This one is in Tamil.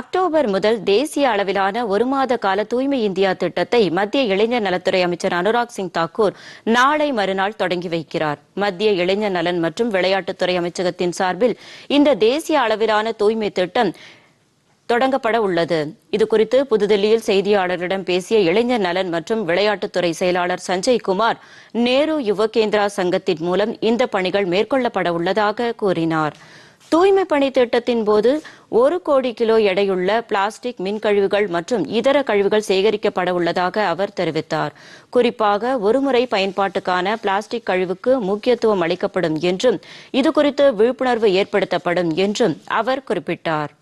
அக்டோபர் முதல் தேசிய அளவிலான ஒரு மாத கால தூய்மை இந்தியா திட்டத்தை மத்திய இளைஞர் நலத்துறை அமைச்சர் அனுராக் சிங் தாக்கூர் நாளை மறுநாள் தொடங்கி வைக்கிறார் மத்திய இளைஞர் நலன் மற்றும் விளையாட்டுத்துறை அமைச்சகத்தின் சார்பில் இந்த தேசிய அளவிலான தூய்மை திட்டம் தொடங்கப்பட உள்ளது இதுகுறித்து புதுதில்லியில் செய்தியாளர்களிடம் பேசிய இளைஞர் நலன் மற்றும் விளையாட்டுத்துறை செயலாளர் சஞ்சய் குமார் நேரு யுவகேந்திரா சங்கத்தின் மூலம் இந்த பணிகள் மேற்கொள்ளப்பட உள்ளதாக கூறினார் தூய்மை பணி திட்டத்தின் போது ஒரு கோடி கிலோ எடையுள்ள பிளாஸ்டிக் மின் கழிவுகள் மற்றும் இதர கழிவுகள் சேகரிக்கப்பட உள்ளதாக அவர் தெரிவித்தார் குறிப்பாக ஒருமுறை பயன்பாட்டுக்கான பிளாஸ்டிக் கழிவுக்கு முக்கியத்துவம் அளிக்கப்படும் என்றும் இதுகுறித்து விழிப்புணர்வு ஏற்படுத்தப்படும் என்றும் அவர் குறிப்பிட்டார்